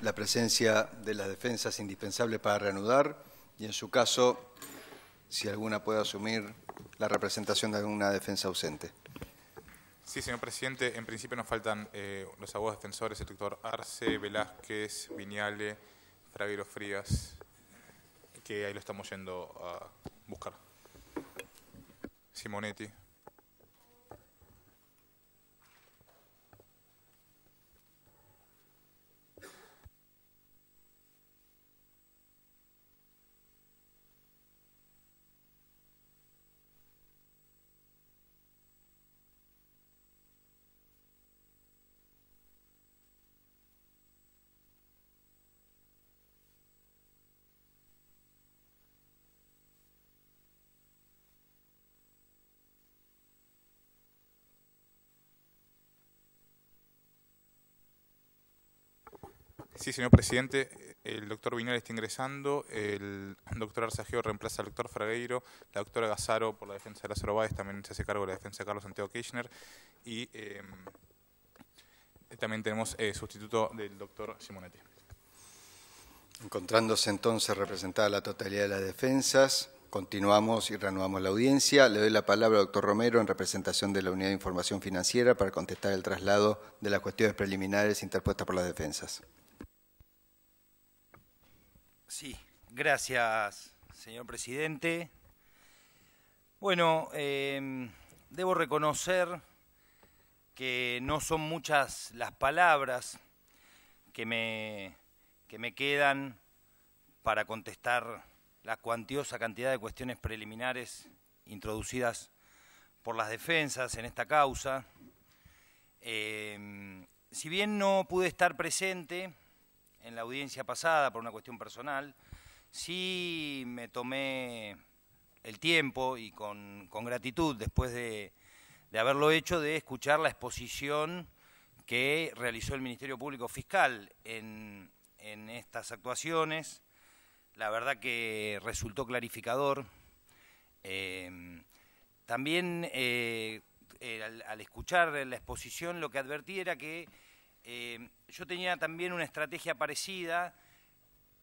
la presencia de las defensas indispensable para reanudar y en su caso, si alguna puede asumir la representación de alguna defensa ausente. Sí, señor presidente. En principio nos faltan eh, los abogados defensores, el doctor Arce, Velázquez, Viñale, Fraguero Frías, que ahí lo estamos yendo a buscar. Simonetti. Sí, señor presidente. El doctor Viñal está ingresando, el doctor Arzajeo reemplaza al doctor Fragueiro, la doctora Gazaro por la defensa de las Báez también se hace cargo de la defensa de Carlos Santiago Kirchner y eh, también tenemos eh, sustituto del doctor Simonetti. Encontrándose entonces representada la totalidad de las defensas, continuamos y reanudamos la audiencia. Le doy la palabra al doctor Romero en representación de la Unidad de Información Financiera para contestar el traslado de las cuestiones preliminares interpuestas por las defensas. Sí, gracias, señor presidente. Bueno, em, debo reconocer que no son muchas las palabras que me, quedan para contestar la cuantiosa cantidad de cuestiones preliminares introducidas por las defensas en esta causa. Em, si bien no pude estar presente, en la audiencia pasada por una cuestión personal, sí me tomé el tiempo y con, gratitud después de, haberlo hecho de escuchar la exposición que realizó el Ministerio Público Fiscal en, estas actuaciones. La verdad que resultó clarificador. Em, también eh, eh, al, escuchar la exposición lo que advertí era que eh, yo tenía también una estrategia parecida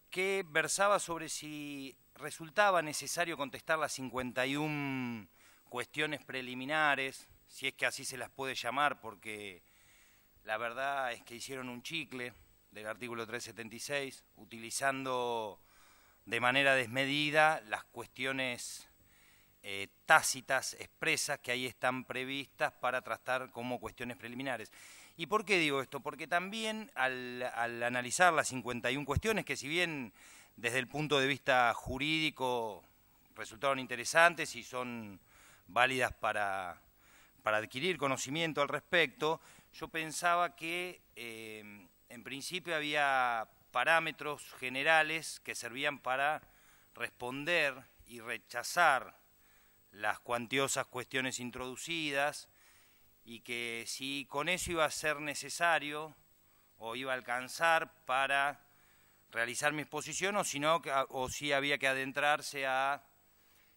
que versaba sobre si resultaba necesario contestar las 51 cuestiones preliminares, si es que así se las puede llamar, porque la verdad es que hicieron un chicle del artículo 376, utilizando de manera desmedida las cuestiones eh, tácitas, expresas, que ahí están previstas para tratar como cuestiones preliminares. ¿Y por qué digo esto? Porque también al, analizar las 51 cuestiones, que si bien desde el punto de vista jurídico resultaron interesantes y son válidas para, adquirir conocimiento al respecto, yo pensaba que eh, en principio había parámetros generales que servían para responder y rechazar las cuantiosas cuestiones introducidas, y que si con eso iba a ser necesario o iba a alcanzar para realizar mi exposición o si, o había que adentrarse a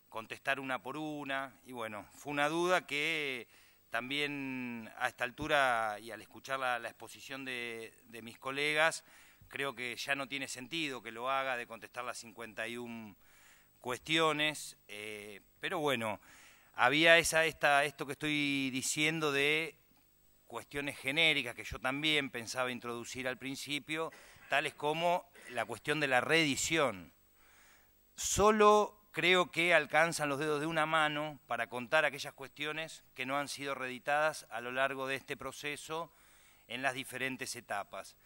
contestar una por una. Y bueno, fue una duda que también a esta altura y al escuchar la, exposición de, mis colegas, creo que ya no tiene sentido que lo haga de contestar las 51 cuestiones, eh, pero bueno, había esa, esta, esto que estoy diciendo de cuestiones genéricas que yo también pensaba introducir al principio, tales como la cuestión de la reedición. Solo creo que alcanzan los dedos de una mano para contar aquellas cuestiones que no han sido reeditadas a lo largo de este proceso en las diferentes etapas.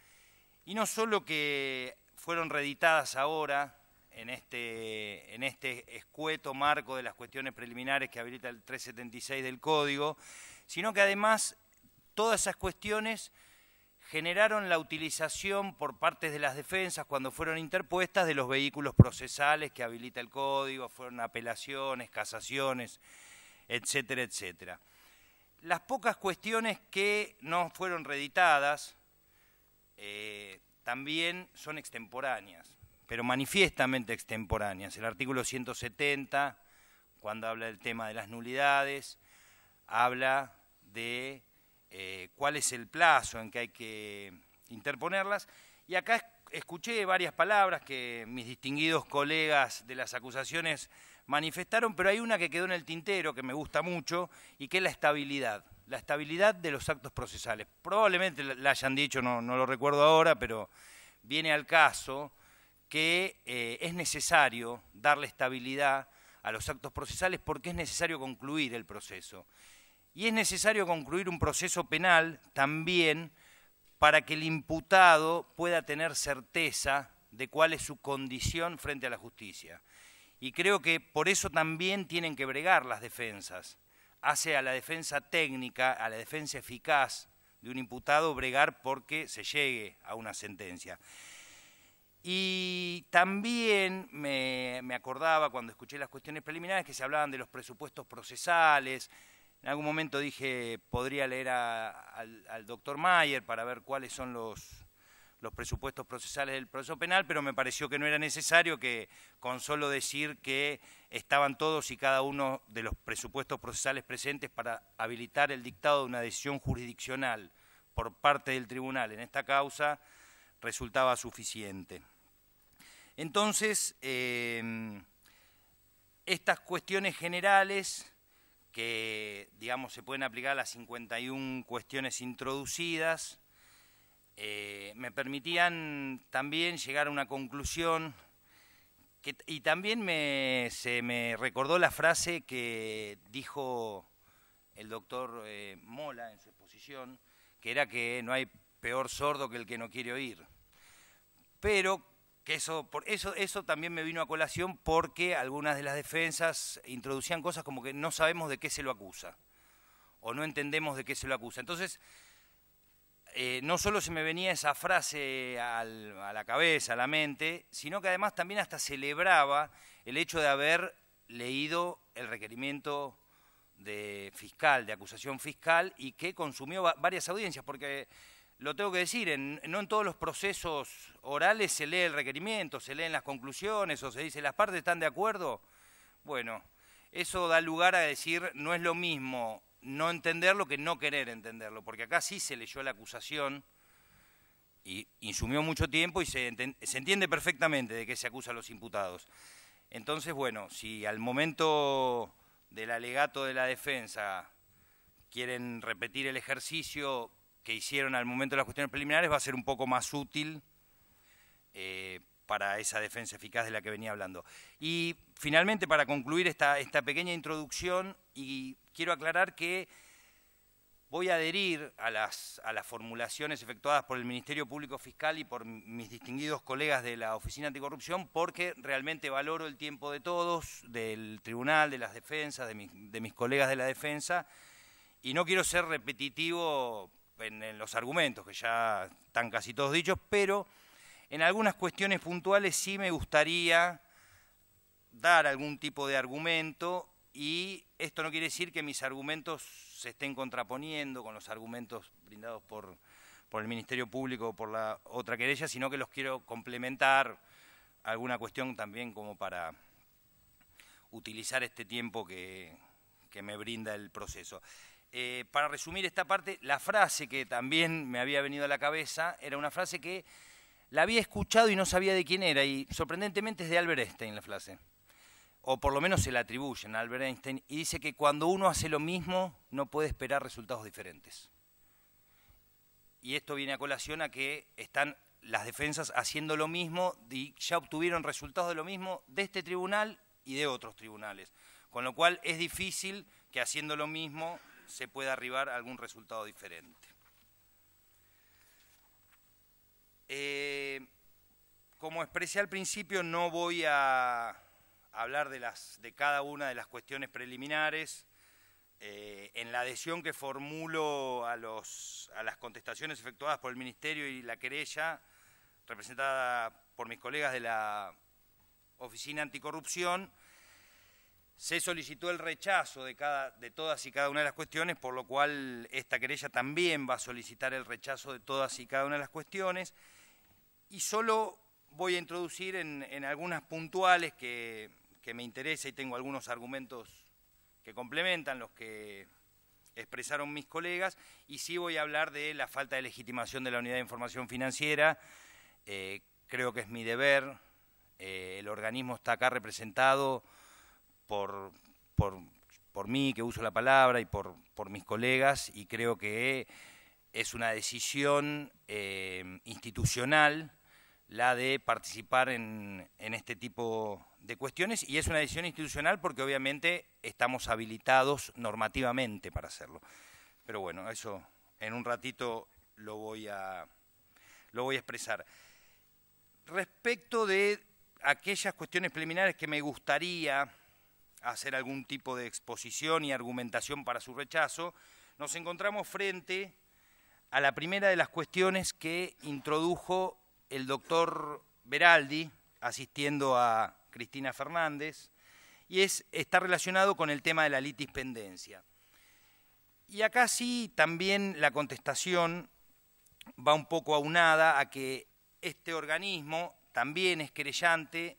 Y no solo que fueron reeditadas ahora, este, en este, escueto marco de las cuestiones preliminares que habilita el 376 del Código, sino que además todas esas cuestiones generaron la utilización por parte de las defensas cuando fueron interpuestas de los vehículos procesales que habilita el código, fueron apelaciones, casaciones, etcétera, etcétera. Las pocas cuestiones que no fueron reeditadas eh, también son extemporáneas pero manifiestamente extemporáneas. El artículo 170, cuando habla del tema de las nulidades, habla de eh, cuál es el plazo en que hay que interponerlas. Y acá escuché varias palabras que mis distinguidos colegas de las acusaciones manifestaron, pero hay una que quedó en el tintero que me gusta mucho y que es la estabilidad, la estabilidad de los actos procesales. Probablemente la hayan dicho, no lo recuerdo ahora, pero viene al caso que eh, es necesario darle estabilidad a los actos procesales porque es necesario concluir el proceso. Y es necesario concluir un proceso penal también para que el imputado pueda tener certeza de cuál es su condición frente a la justicia. Y creo que por eso también tienen que bregar las defensas. Hace a la defensa técnica, a la defensa eficaz de un imputado bregar porque se llegue a una sentencia. Y también me, acordaba cuando escuché las cuestiones preliminares que se hablaban de los presupuestos procesales. En algún momento dije, podría leer al, doctor Mayer para ver cuáles son los presupuestos procesales del proceso penal, pero me pareció que no era necesario que con solo decir que estaban todos y cada uno de los presupuestos procesales presentes para habilitar el dictado de una decisión jurisdiccional por parte del tribunal en esta causa resultaba suficiente. Entonces, em, estas cuestiones generales que, digamos, se pueden aplicar a las 51 cuestiones introducidas, eh, me permitían también llegar a una conclusión y también me, se me recordó la frase que dijo el doctor eh, Mola en su exposición, que era que no hay peor sordo que el que no quiere oír. Pero que eso, por eso, eso también me vino a colación porque algunas de las defensas introducían cosas como que no sabemos de qué se lo acusa o no entendemos de qué se lo acusa. Entonces, eh, no solo se me venía esa frase a la cabeza, a la mente, sino que además también hasta celebraba el hecho de haber leído el requerimiento de fiscal, de acusación fiscal, y que consumió varias audiencias, porque lo tengo que decir, no en todos los procesos orales se lee el requerimiento, se leen las conclusiones o se dice las partes están de acuerdo. Bueno, eso da lugar a decir no es lo mismo no entenderlo que no querer entenderlo, porque acá sí se leyó la acusación y insumió mucho tiempo y se, se entiende perfectamente de qué se acusa a los imputados. Entonces, bueno, si al momento del alegato de la defensa quieren repetir el ejercicio que hicieron al momento de las cuestiones preliminares va a ser un poco más útil eh, para esa defensa eficaz de la que venía hablando. Y finalmente, para concluir esta, esta pequeña introducción, y quiero aclarar que voy a adherir a las, a las formulaciones efectuadas por el Ministerio Público Fiscal y por mis distinguidos colegas de la Oficina Anticorrupción, porque realmente valoro el tiempo de todos, del tribunal, de las defensas, de, de mis colegas de la defensa, y no quiero ser repetitivo en, los argumentos, que ya están casi todos dichos, pero en algunas cuestiones puntuales sí me gustaría dar algún tipo de argumento y esto no quiere decir que mis argumentos se estén contraponiendo con los argumentos brindados por, el Ministerio Público o por la otra querella, sino que los quiero complementar alguna cuestión también como para utilizar este tiempo que, que me brinda el proceso. Eh, para resumir esta parte, la frase que también me había venido a la cabeza era una frase que la había escuchado y no sabía de quién era, y sorprendentemente es de Albert Einstein la frase, o por lo menos se la atribuyen a Albert Einstein, y dice que cuando uno hace lo mismo no puede esperar resultados diferentes. Y esto viene a colación a que están las defensas haciendo lo mismo y ya obtuvieron resultados de lo mismo de este tribunal y de otros tribunales. Con lo cual es difícil que haciendo lo mismo se puede arribar a algún resultado diferente. Eh, como expresé al principio, no voy a hablar de, cada una de las cuestiones preliminares. Eh, en la adhesión que formulo a, a las contestaciones efectuadas por el Ministerio y la querella, representada por mis colegas de la Oficina Anticorrupción, se solicitó el rechazo de, cada, de todas y cada una de las cuestiones, por lo cual esta querella también va a solicitar el rechazo de todas y cada una de las cuestiones. Y solo voy a introducir en, algunas puntuales que, me interesa y tengo algunos argumentos que complementan los que expresaron mis colegas, y sí voy a hablar de la falta de legitimación de la Unidad de Información Financiera. Eh, creo que es mi deber. Eh, el organismo está acá representado por, por, mí, que uso la palabra, y por, mis colegas, y creo que es una decisión eh, institucional la de participar en, en, este tipo de cuestiones y es una decisión institucional porque obviamente estamos habilitados normativamente para hacerlo. Pero bueno, eso en un ratito lo voy a, lo voy a expresar. Respecto de aquellas cuestiones preliminares que me gustaría hacer algún tipo de exposición y argumentación para su rechazo, nos encontramos frente a la primera de las cuestiones que introdujo el doctor Beraldi, asistiendo a Cristina Fernández, y es, está relacionado con el tema de la litispendencia. Y acá sí también la contestación va un poco aunada a que este organismo también es creyente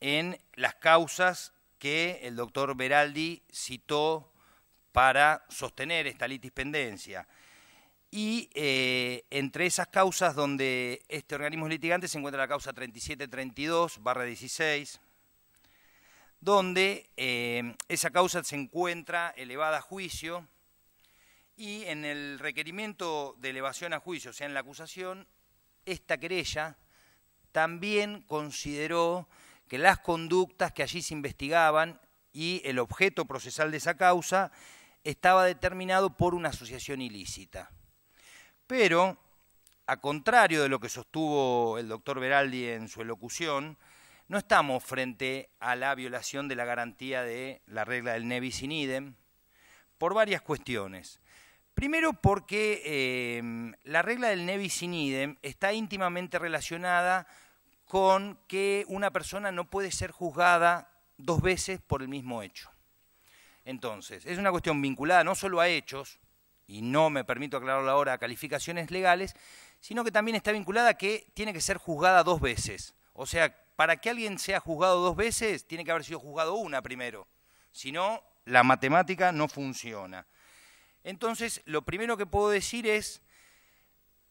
en las causas que el doctor Beraldi citó para sostener esta litispendencia. Y eh, entre esas causas donde este organismo litigante se encuentra la causa 3732-16, donde eh, esa causa se encuentra elevada a juicio y en el requerimiento de elevación a juicio, o sea, en la acusación, esta querella también consideró que las conductas que allí se investigaban y el objeto procesal de esa causa estaba determinado por una asociación ilícita. Pero, a contrario de lo que sostuvo el doctor Beraldi en su elocución, no estamos frente a la violación de la garantía de la regla del Nevis in idem por varias cuestiones. Primero porque eh, la regla del Nevis in idem está íntimamente relacionada con que una persona no puede ser juzgada dos veces por el mismo hecho. Entonces, es una cuestión vinculada no solo a hechos, y no me permito aclararlo ahora, a calificaciones legales, sino que también está vinculada a que tiene que ser juzgada dos veces. O sea, para que alguien sea juzgado dos veces, tiene que haber sido juzgado una primero. Si no, la matemática no funciona. Entonces, lo primero que puedo decir es,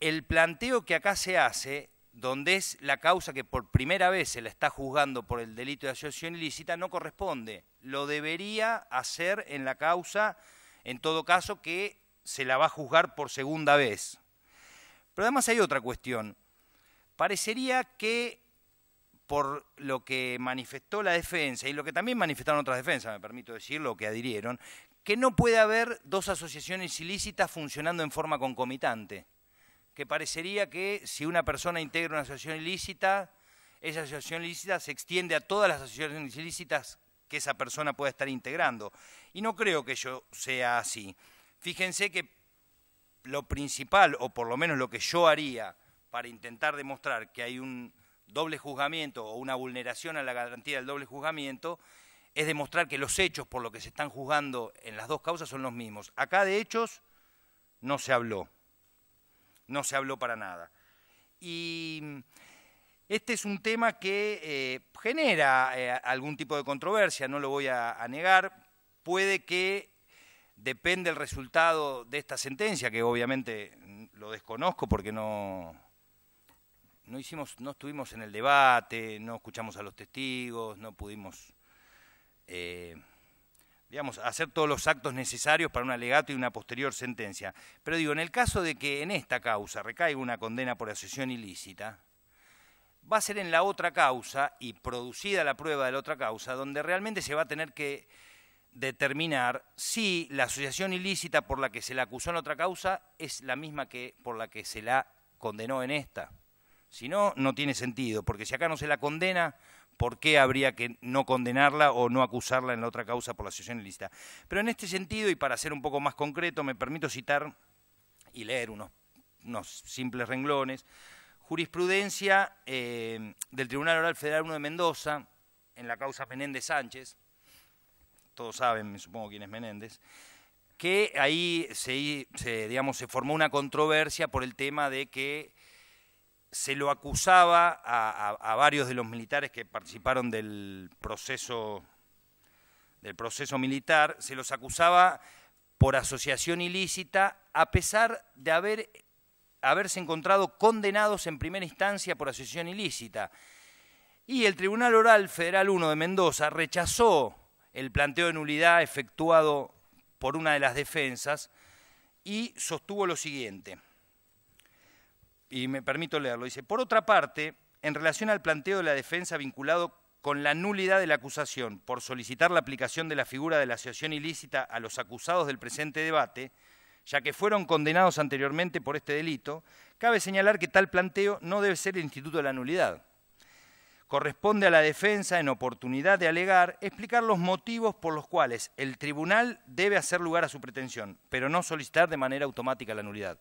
el planteo que acá se hace donde es la causa que por primera vez se la está juzgando por el delito de asociación ilícita, no corresponde. Lo debería hacer en la causa, en todo caso, que se la va a juzgar por segunda vez. Pero además hay otra cuestión. Parecería que por lo que manifestó la defensa y lo que también manifestaron otras defensas, me permito decirlo, que adhirieron, que no puede haber dos asociaciones ilícitas funcionando en forma concomitante que parecería que si una persona integra una asociación ilícita, esa asociación ilícita se extiende a todas las asociaciones ilícitas que esa persona pueda estar integrando. Y no creo que eso sea así. Fíjense que lo principal, o por lo menos lo que yo haría para intentar demostrar que hay un doble juzgamiento o una vulneración a la garantía del doble juzgamiento, es demostrar que los hechos por los que se están juzgando en las dos causas son los mismos. Acá de hechos no se habló no se habló para nada. Y este es un tema que eh, genera eh, algún tipo de controversia, no lo voy a, negar. Puede que depende el resultado de esta sentencia, que obviamente lo desconozco porque no, no, hicimos, no estuvimos en el debate, no escuchamos a los testigos, no pudimos eh, digamos, hacer todos los actos necesarios para un alegato y una posterior sentencia. Pero digo, en el caso de que en esta causa recaiga una condena por asociación ilícita, va a ser en la otra causa y producida la prueba de la otra causa, donde realmente se va a tener que determinar si la asociación ilícita por la que se la acusó en otra causa es la misma que por la que se la condenó en esta. Si no, no tiene sentido, porque si acá no se la condena, por qué habría que no condenarla o no acusarla en la otra causa por la asociación ilícita. Pero en este sentido, y para ser un poco más concreto, me permito citar y leer unos, unos simples renglones. Jurisprudencia eh, del Tribunal Oral Federal 1 de Mendoza, en la causa Menéndez Sánchez, todos saben, me supongo quién es Menéndez, que ahí se, digamos, se formó una controversia por el tema de que se lo acusaba a, varios de los militares que participaron del proceso, del proceso militar, se los acusaba por asociación ilícita, a pesar de haber, haberse encontrado condenados en primera instancia por asociación ilícita. Y el Tribunal Oral Federal 1 de Mendoza rechazó el planteo de nulidad efectuado por una de las defensas y sostuvo lo siguiente y me permito leerlo. Dice, por otra parte, en relación al planteo de la defensa vinculado con la nulidad de la acusación por solicitar la aplicación de la figura de la asociación ilícita a los acusados del presente debate, ya que fueron condenados anteriormente por este delito, cabe señalar que tal planteo no debe ser el instituto de la nulidad. Corresponde a la defensa, en oportunidad de alegar, explicar los motivos por los cuales el tribunal debe hacer lugar a su pretensión, pero no solicitar de manera automática la nulidad.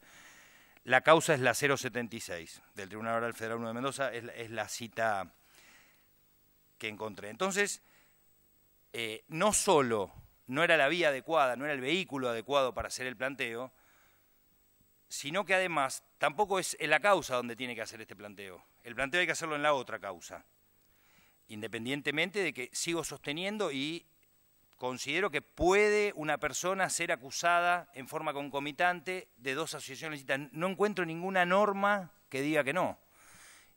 La causa es la 076 del Tribunal Oral Federal 1 de Mendoza, es, la cita que encontré. Entonces, eh, no solo no era la vía adecuada, no era el vehículo adecuado para hacer el planteo, sino que además tampoco es en la causa donde tiene que hacer este planteo. El planteo hay que hacerlo en la otra causa, independientemente de que sigo sosteniendo y Considero que puede una persona ser acusada en forma concomitante de dos asociaciones No encuentro ninguna norma que diga que no.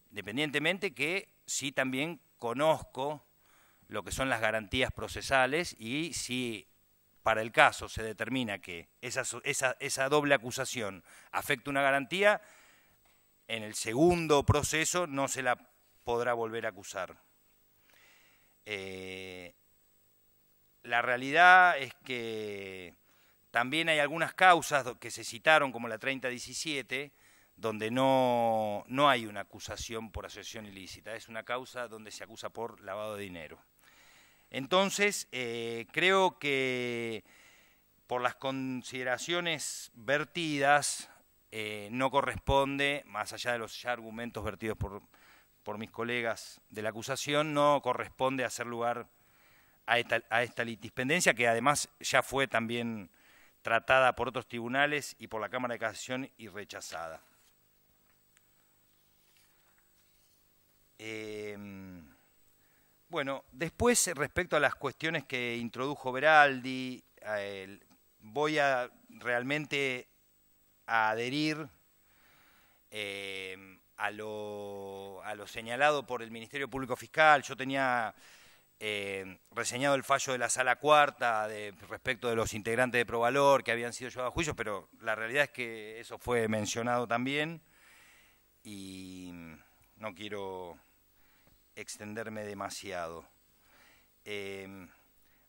Independientemente que sí también conozco lo que son las garantías procesales y si para el caso se determina que esa, esa, doble acusación afecta una garantía, en el segundo proceso no se la podrá volver a acusar. Eh, la realidad es que también hay algunas causas que se citaron, como la 3017, donde no, hay una acusación por asociación ilícita, es una causa donde se acusa por lavado de dinero. Entonces, eh, creo que por las consideraciones vertidas, eh, no corresponde, más allá de los ya argumentos vertidos por, por mis colegas de la acusación, no corresponde hacer lugar a esta, a litispendencia, que además ya fue también tratada por otros tribunales y por la Cámara de Casación y rechazada. Eh, bueno, después respecto a las cuestiones que introdujo Beraldi, voy a realmente adherir eh, a, lo, a lo señalado por el Ministerio Público Fiscal. Yo tenía eh, reseñado el fallo de la sala cuarta de, respecto de los integrantes de Provalor que habían sido llevados a juicio, pero la realidad es que eso fue mencionado también y no quiero extenderme demasiado. Eh,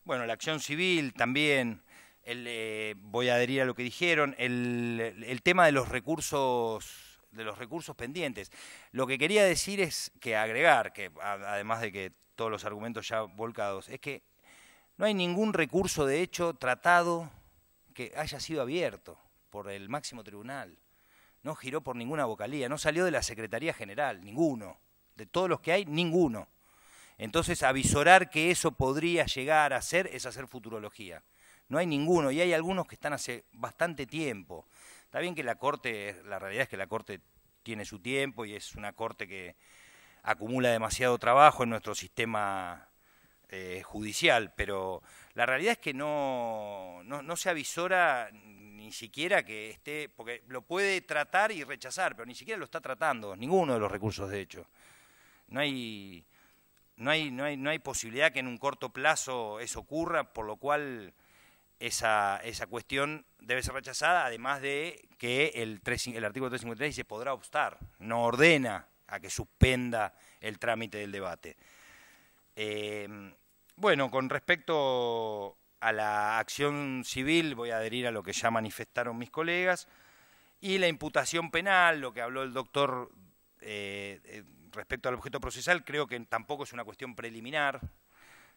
bueno, la acción civil también, eh, voy a adherir a lo que dijeron, el, el tema de los recursos de los recursos pendientes. Lo que quería decir es que agregar, que además de que todos los argumentos ya volcados, es que no hay ningún recurso de hecho tratado que haya sido abierto por el máximo tribunal. No giró por ninguna vocalía, no salió de la Secretaría General, ninguno. De todos los que hay, ninguno. Entonces, avisorar que eso podría llegar a ser es hacer futurología. No hay ninguno y hay algunos que están hace bastante tiempo. Está bien que la Corte, la realidad es que la Corte tiene su tiempo y es una Corte que acumula demasiado trabajo en nuestro sistema eh, judicial, pero la realidad es que no, no, se avisora ni siquiera que esté, porque lo puede tratar y rechazar, pero ni siquiera lo está tratando, ninguno de los recursos de hecho. No hay, no hay, no hay, no hay posibilidad que en un corto plazo eso ocurra, por lo cual esa, esa cuestión debe ser rechazada, además de que el, el artículo 353 se podrá obstar, no ordena a que suspenda el trámite del debate. Eh, bueno, con respecto a la acción civil, voy a adherir a lo que ya manifestaron mis colegas, y la imputación penal, lo que habló el doctor eh, eh, respecto al objeto procesal, creo que tampoco es una cuestión preliminar,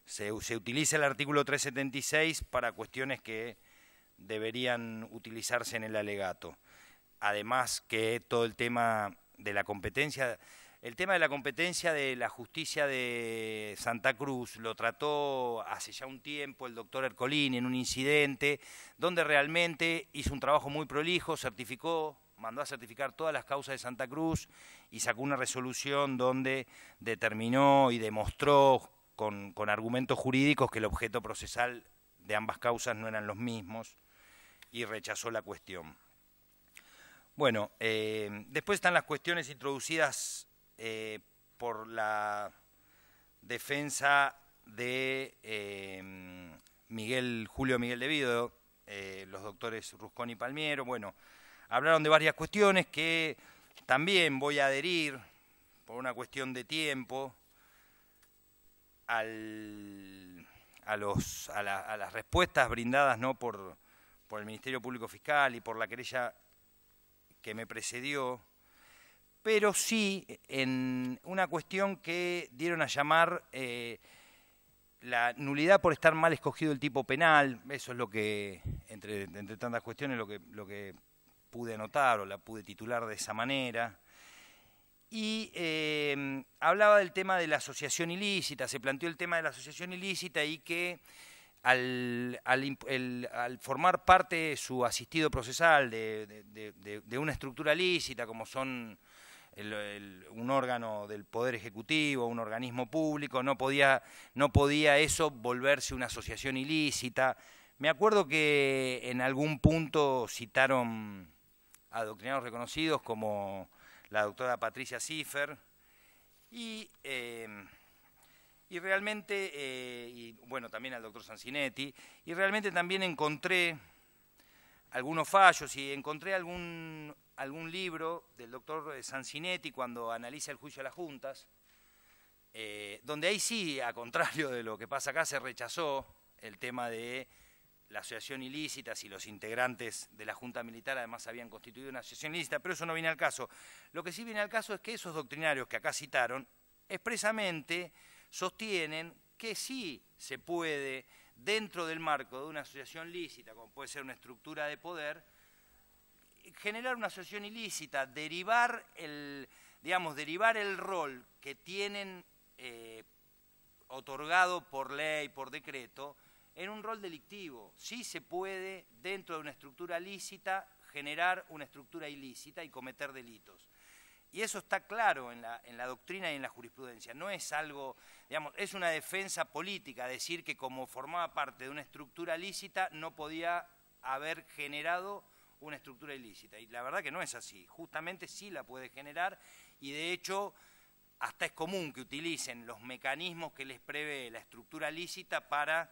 se, utiliza el artículo 376 para cuestiones que deberían utilizarse en el alegato. Además que todo el tema de la competencia, el tema de la competencia de la justicia de Santa Cruz lo trató hace ya un tiempo el doctor Ercolini en un incidente donde realmente hizo un trabajo muy prolijo, certificó, mandó a certificar todas las causas de Santa Cruz y sacó una resolución donde determinó y demostró con, argumentos jurídicos que el objeto procesal de ambas causas no eran los mismos y rechazó la cuestión. Bueno, eh, después están las cuestiones introducidas eh, por la defensa de eh, Miguel, Julio Miguel Devido, los doctores Ruscón y Palmiero. Bueno, hablaron de varias cuestiones que también voy a adherir por una cuestión de tiempo, a, los, a, las respuestas brindadas ¿no? por, por el Ministerio Público Fiscal y por la querella que me precedió, pero sí en una cuestión que dieron a llamar eh, la nulidad por estar mal escogido el tipo penal, eso es lo que, entre, entre tantas cuestiones, lo que, lo que pude anotar o la pude titular de esa manera y em, hablaba del tema de la asociación ilícita, se planteó el tema de la asociación ilícita y que al, formar parte su asistido procesal de, una estructura lícita, como son un órgano del Poder Ejecutivo, un organismo público, no podía, no podía eso volverse una asociación ilícita. Me acuerdo que en algún punto citaron a doctrinados reconocidos como la doctora Patricia Ziffer, y, em, y realmente, eh, y, bueno, también al doctor Sancinetti, y realmente también encontré algunos fallos y encontré algún, algún libro del doctor eh, Sancinetti cuando analiza el juicio a las juntas, eh, donde ahí sí, a contrario de lo que pasa acá, se rechazó el tema de la asociación ilícita, si los integrantes de la Junta Militar además habían constituido una asociación ilícita, pero eso no viene al caso. Lo que sí viene al caso es que esos doctrinarios que acá citaron expresamente sostienen que sí se puede, dentro del marco de una asociación lícita, como puede ser una estructura de poder, generar una asociación ilícita, derivar el, digamos, derivar el rol que tienen eh, otorgado por ley, por decreto, en un rol delictivo. Sí se puede, dentro de una estructura lícita, generar una estructura ilícita y cometer delitos. Y eso está claro en la, en la, doctrina y en la jurisprudencia. No es algo, digamos, es una defensa política decir que como formaba parte de una estructura lícita no podía haber generado una estructura ilícita. Y la verdad que no es así. Justamente sí la puede generar y de hecho hasta es común que utilicen los mecanismos que les prevé la estructura lícita para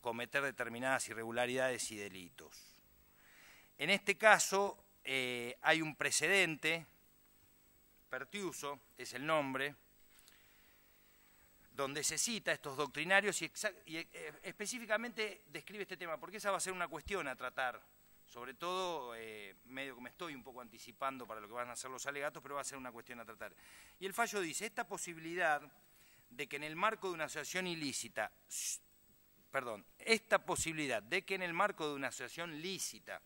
cometer determinadas irregularidades y delitos. En este caso eh, hay un precedente, Pertiuso es el nombre, donde se cita estos doctrinarios y, eh, específicamente describe este tema, porque esa va a ser una cuestión a tratar, sobre todo, eh, medio que me estoy un poco anticipando para lo que van a ser los alegatos, pero va a ser una cuestión a tratar. Y el fallo dice, esta posibilidad de que en el marco de una asociación ilícita perdón, esta posibilidad de que en el marco de una asociación lícita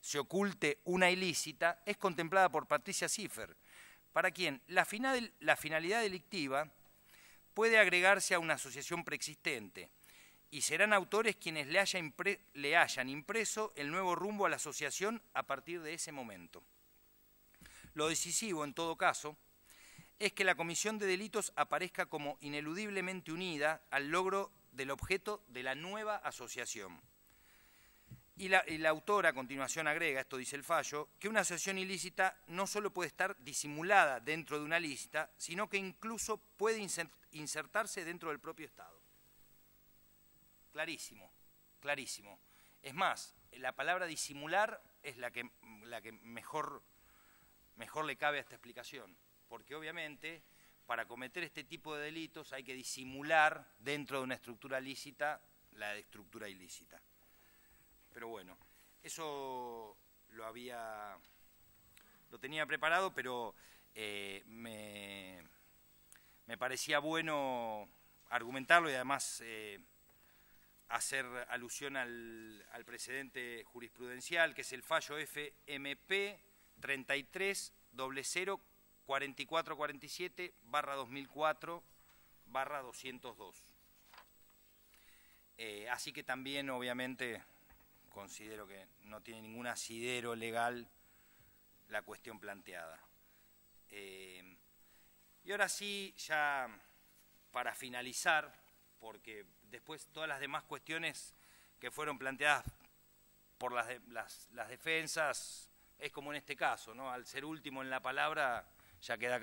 se oculte una ilícita es contemplada por Patricia Ziffer, para quien la, finalidad delictiva puede agregarse a una asociación preexistente y serán autores quienes le, le hayan impreso el nuevo rumbo a la asociación a partir de ese momento. Lo decisivo, en todo caso, es que la comisión de delitos aparezca como ineludiblemente unida al logro del objeto de la nueva asociación. Y la, autora a continuación agrega, esto dice el fallo, que una asociación ilícita no solo puede estar disimulada dentro de una lista, sino que incluso puede insertarse dentro del propio Estado. Clarísimo, clarísimo. Es más, la palabra disimular es la que, la que mejor, mejor le cabe a esta explicación, porque obviamente para cometer este tipo de delitos hay que disimular dentro de una estructura lícita la estructura ilícita. Pero bueno, eso lo había, lo tenía preparado, pero eh, me, parecía bueno argumentarlo y además eh, hacer alusión al, precedente jurisprudencial, que es el fallo FMP 33 4447 2004 barra 202. Eh, así que también, obviamente, considero que no tiene ningún asidero legal la cuestión planteada. Eh, y ahora sí, ya para finalizar, porque después todas las demás cuestiones que fueron planteadas por las, defensas, es como en este caso, ¿no? Al ser último en la palabra, ya queda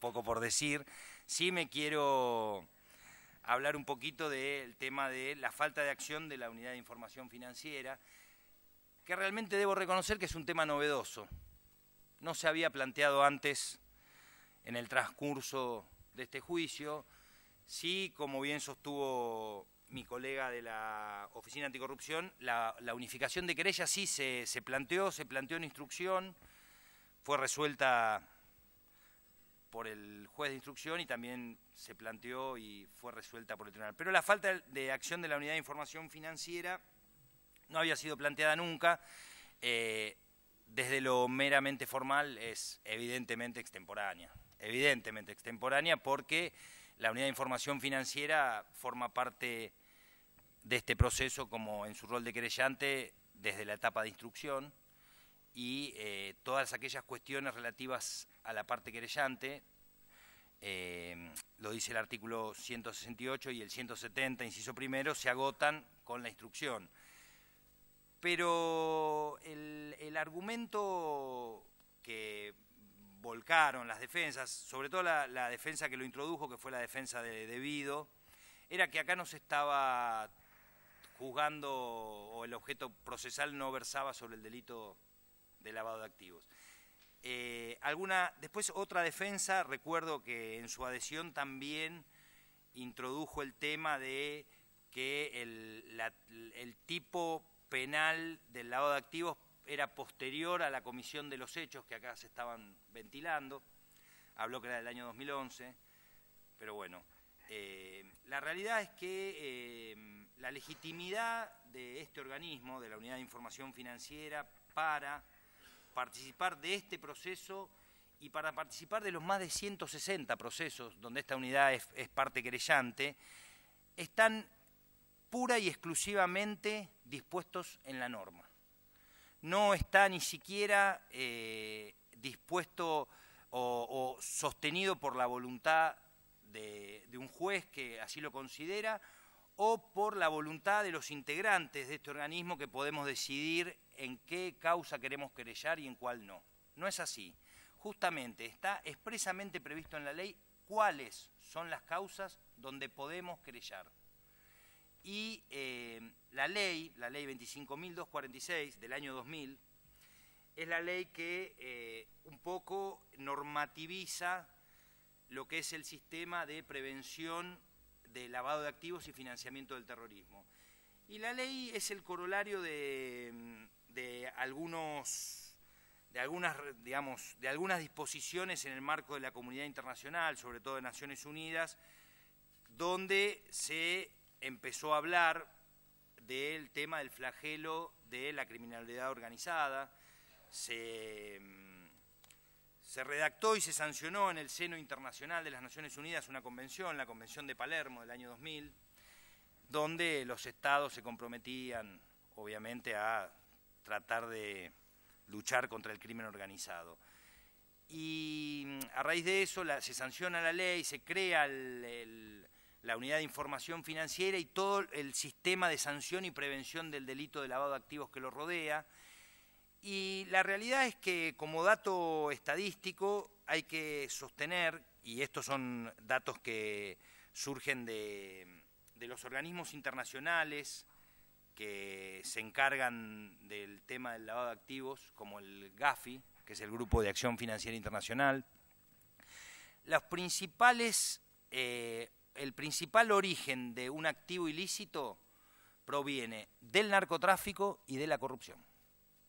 poco por decir. Sí me quiero hablar un poquito del tema de la falta de acción de la unidad de información financiera, que realmente debo reconocer que es un tema novedoso. No se había planteado antes en el transcurso de este juicio. Sí, como bien sostuvo mi colega de la Oficina Anticorrupción, la, unificación de querella sí se, se planteó, se planteó en instrucción, fue resuelta por el juez de instrucción y también se planteó y fue resuelta por el tribunal. Pero la falta de acción de la unidad de información financiera no había sido planteada nunca. Eh, desde lo meramente formal es evidentemente extemporánea, evidentemente extemporánea porque la unidad de información financiera forma parte de este proceso como en su rol de querellante desde la etapa de instrucción y eh, todas aquellas cuestiones relativas a la parte querellante, eh, lo dice el artículo 168 y el 170, inciso primero, se agotan con la instrucción. Pero el, argumento que volcaron las defensas, sobre todo la, la, defensa que lo introdujo, que fue la defensa de debido, era que acá no se estaba juzgando o el objeto procesal no versaba sobre el delito de lavado de activos. Eh, alguna, después otra defensa, recuerdo que en su adhesión también introdujo el tema de que el, tipo penal del lado de activos era posterior a la comisión de los hechos que acá se estaban ventilando, habló que era del año 2011, pero bueno, eh, la realidad es que eh, la legitimidad de este organismo, de la Unidad de Información Financiera, para participar de este proceso y para participar de los más de 160 procesos donde esta unidad es, parte querellante, están pura y exclusivamente dispuestos en la norma. No está ni siquiera eh, dispuesto o, sostenido por la voluntad de un juez que así lo considera, o por la voluntad de los integrantes de este organismo que podemos decidir en qué causa queremos querellar y en cuál no. No es así. Justamente está expresamente previsto en la ley cuáles son las causas donde podemos querellar. Y eh, la ley, la ley 25.246 del año 2000, es la ley que eh, un poco normativiza lo que es el sistema de prevención de lavado de activos y financiamiento del terrorismo. Y la ley es el corolario de, mm, de algunos de algunas, digamos, de algunas disposiciones en el marco de la comunidad internacional, sobre todo de Naciones Unidas, donde se empezó a hablar del tema del flagelo de la criminalidad organizada, se mm, se redactó y se sancionó en el seno internacional de las Naciones Unidas una convención, la Convención de Palermo del año 2000, donde los estados se comprometían, obviamente, a tratar de luchar contra el crimen organizado. Y mm, a raíz de eso se sanciona la ley, se crea la unidad de información financiera y todo el sistema de sanción y prevención del delito de lavado de activos que lo rodea, y la realidad es que como dato estadístico hay que sostener, y estos son datos que surgen de, los organismos internacionales que se encargan del tema del lavado de activos, como el GAFI, que es el Grupo de Acción Financiera Internacional, los principales, eh, el principal origen de un activo ilícito proviene del narcotráfico y de la corrupción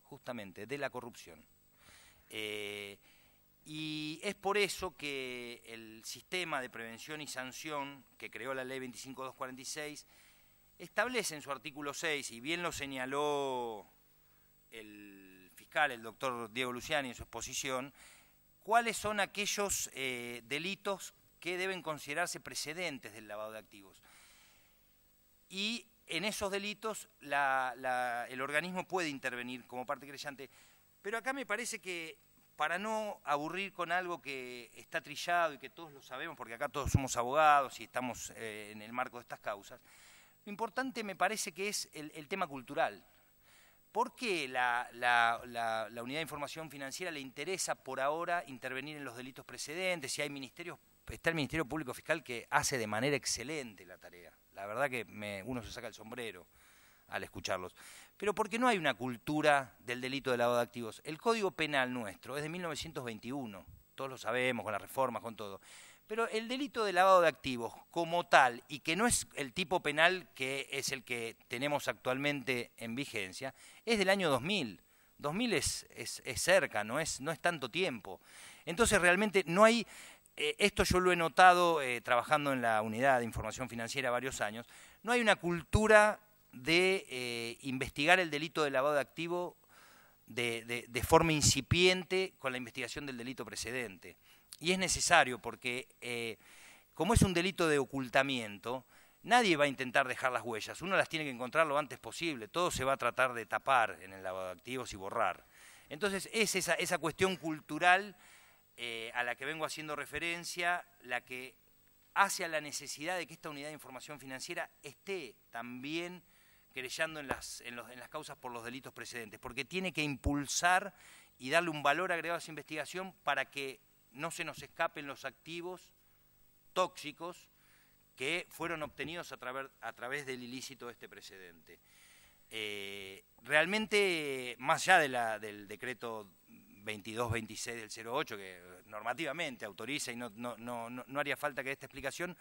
justamente, de la corrupción. Eh, y es por eso que el sistema de prevención y sanción que creó la ley 25246 establece en su artículo 6, y bien lo señaló el fiscal, el doctor Diego Luciani, en su exposición, cuáles son aquellos eh, delitos que deben considerarse precedentes del lavado de activos. Y en esos delitos el organismo puede intervenir como parte creyente. Pero acá me parece que para no aburrir con algo que está trillado y que todos lo sabemos, porque acá todos somos abogados y estamos eh, en el marco de estas causas, lo importante me parece que es el, tema cultural. ¿Por qué la, la, unidad de información financiera le interesa por ahora intervenir en los delitos precedentes? Si hay ministerios, está el Ministerio Público Fiscal que hace de manera excelente la tarea. La verdad que uno se saca el sombrero al escucharlos. Pero porque no hay una cultura del delito de lavado de activos. El Código Penal nuestro es de 1921, todos lo sabemos, con las reformas, con todo. Pero el delito de lavado de activos como tal, y que no es el tipo penal que es el que tenemos actualmente en vigencia, es del año 2000. 2000 es, es, cerca, no es, no es tanto tiempo. Entonces realmente no hay eh, esto yo lo he notado eh, trabajando en la unidad de información financiera varios años, no hay una cultura de eh, investigar el delito de lavado de activo de, forma incipiente con la investigación del delito precedente. Y es necesario porque, como es un delito de ocultamiento, nadie va a intentar dejar las huellas. Uno las tiene que encontrar lo antes posible. Todo se va a tratar de tapar en el lavado de activos y borrar. Entonces, es esa, esa cuestión cultural eh, a la que vengo haciendo referencia, la que hace a la necesidad de que esta unidad de información financiera esté también creyendo en las, en, las causas por los delitos precedentes, porque tiene que impulsar y darle un valor agregado a esa investigación para que no se nos escapen los activos tóxicos que fueron obtenidos a, a través del ilícito de este precedente. Eh, realmente, más allá del decreto 2226 del 08, que normativamente autoriza y no, haría falta que dé esta explicación,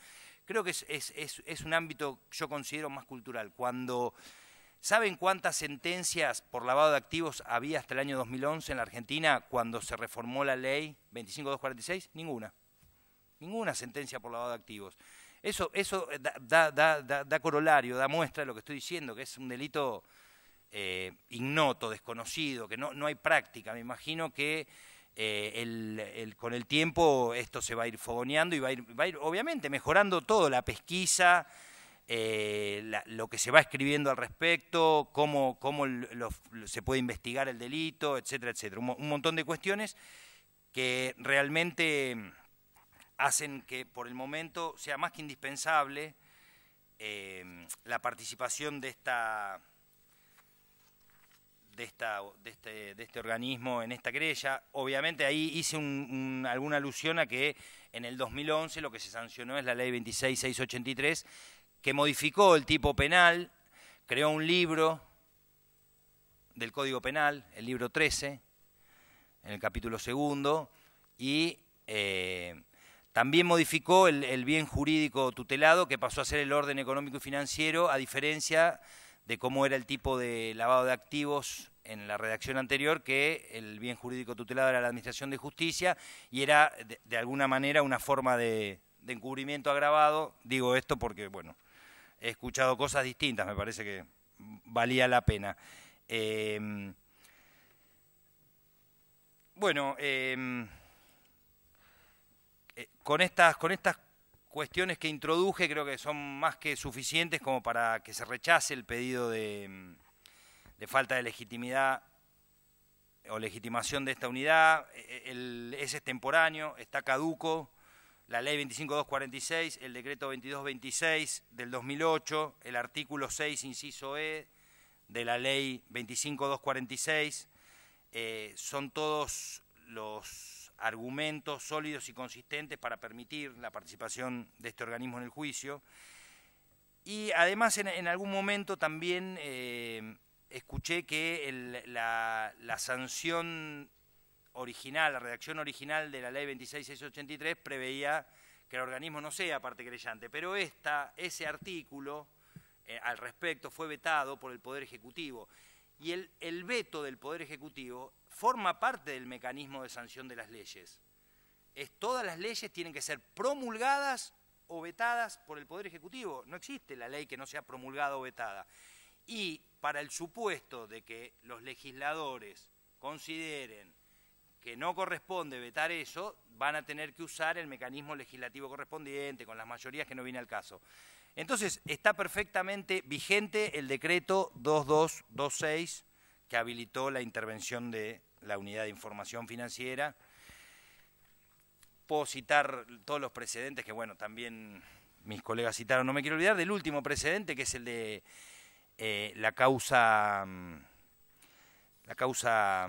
creo que es, es, un ámbito, yo considero, más cultural. Cuando, ¿saben cuántas sentencias por lavado de activos había hasta el año 2011 en la Argentina cuando se reformó la ley 25246? Ninguna. Ninguna sentencia por lavado de activos. Eso, eso da, da, da corolario, da muestra de lo que estoy diciendo, que es un delito eh, ignoto, desconocido, que no, no, hay práctica. Me imagino que eh, el, con el tiempo esto se va a ir fogoneando y va a ir, ir obviamente, mejorando todo, la pesquisa, eh, lo que se va escribiendo al respecto, cómo, se puede investigar el delito, etcétera, etcétera. Un, montón de cuestiones que realmente hacen que por el momento sea más que indispensable la participación de esta este, de, este, organismo en esta querella. Obviamente ahí hice alguna alusión a que en el 2011 lo que se sancionó es la ley 26683, que modificó el tipo penal, creó un libro del Código Penal, el libro 13, en el capítulo segundo, y eh, también modificó el, el bien jurídico tutelado, que pasó a ser el orden económico y financiero, a diferencia de cómo era el tipo de lavado de activos en la redacción anterior que el bien jurídico tutelado era la Administración de Justicia y era de, alguna manera una forma de, encubrimiento agravado. Digo esto porque, bueno, he escuchado cosas distintas, me parece que valía la pena. Em, bueno, em, eh, con, estas, con estas cuestiones que introduje creo que son más que suficientes como para que se rechace el pedido de, mm, falta de legitimidad o legitimación de esta unidad. E, e, es extemporáneo, está caduco. La ley 25246, el decreto 2226 del 2008, el artículo 6, inciso E de la ley 25246, eh, son todos los argumentos sólidos y consistentes para permitir la participación de este organismo en el juicio. Y además en, algún momento también eh, escuché que la, sanción original, la redacción original de la ley 26683 preveía que el organismo no sea parte creyente, pero esta, ese artículo eh, al respecto fue vetado por el Poder Ejecutivo y el, veto del Poder Ejecutivo forma parte del mecanismo de sanción de las leyes. Es, todas las leyes tienen que ser promulgadas o vetadas por el Poder Ejecutivo. No existe la ley que no sea promulgada o vetada. Y para el supuesto de que los legisladores consideren que no corresponde vetar eso, van a tener que usar el mecanismo legislativo correspondiente, con las mayorías que no viene al caso. Entonces, está perfectamente vigente el decreto 2226 que habilitó la intervención de la Unidad de Información Financiera. Puedo citar todos los precedentes que, bueno, también mis colegas citaron. No me quiero olvidar del último precedente, que es el de eh, la causa... La causa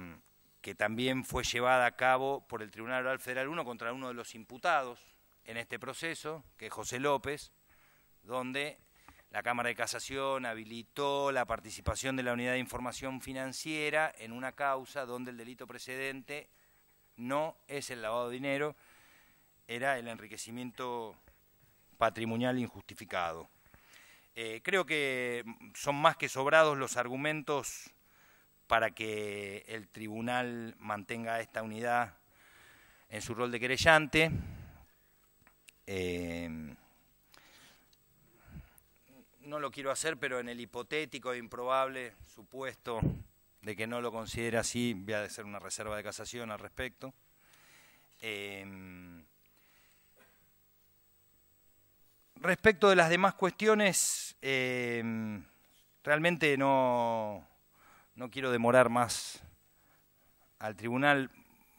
que también fue llevada a cabo por el Tribunal Oral Federal 1 contra uno de los imputados en este proceso, que es José López, donde la Cámara de Casación habilitó la participación de la Unidad de Información Financiera en una causa donde el delito precedente no es el lavado de dinero, era el enriquecimiento patrimonial injustificado. Eh, creo que son más que sobrados los argumentos para que el tribunal mantenga esta unidad en su rol de querellante. Eh, no lo quiero hacer, pero en el hipotético e improbable supuesto de que no lo considere así, voy a hacer una reserva de casación al respecto. Em, respecto de las demás cuestiones, em, realmente no, no quiero demorar más al tribunal.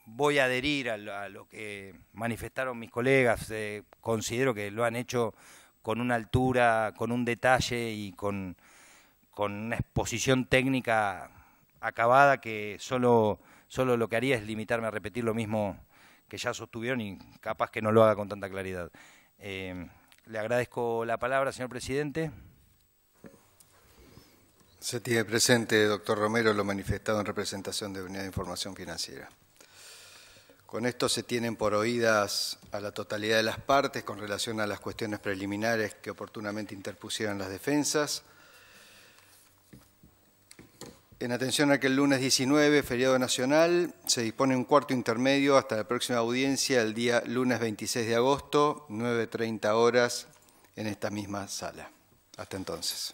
Voy a adherir a lo, que manifestaron mis colegas. Eh, considero que lo han hecho con una altura, con un detalle y con, una exposición técnica acabada que solo, solo lo que haría es limitarme a repetir lo mismo que ya sostuvieron y capaz que no lo haga con tanta claridad. Eh, le agradezco la palabra, señor presidente. Se tiene presente, doctor Romero, lo manifestado en representación de Unidad de Información Financiera. Con esto se tienen por oídas a la totalidad de las partes con relación a las cuestiones preliminares que oportunamente interpusieron las defensas. En atención a que el lunes 19, feriado nacional, se dispone un cuarto intermedio hasta la próxima audiencia el día lunes 26 de agosto, 9.30 horas, en esta misma sala. Hasta entonces.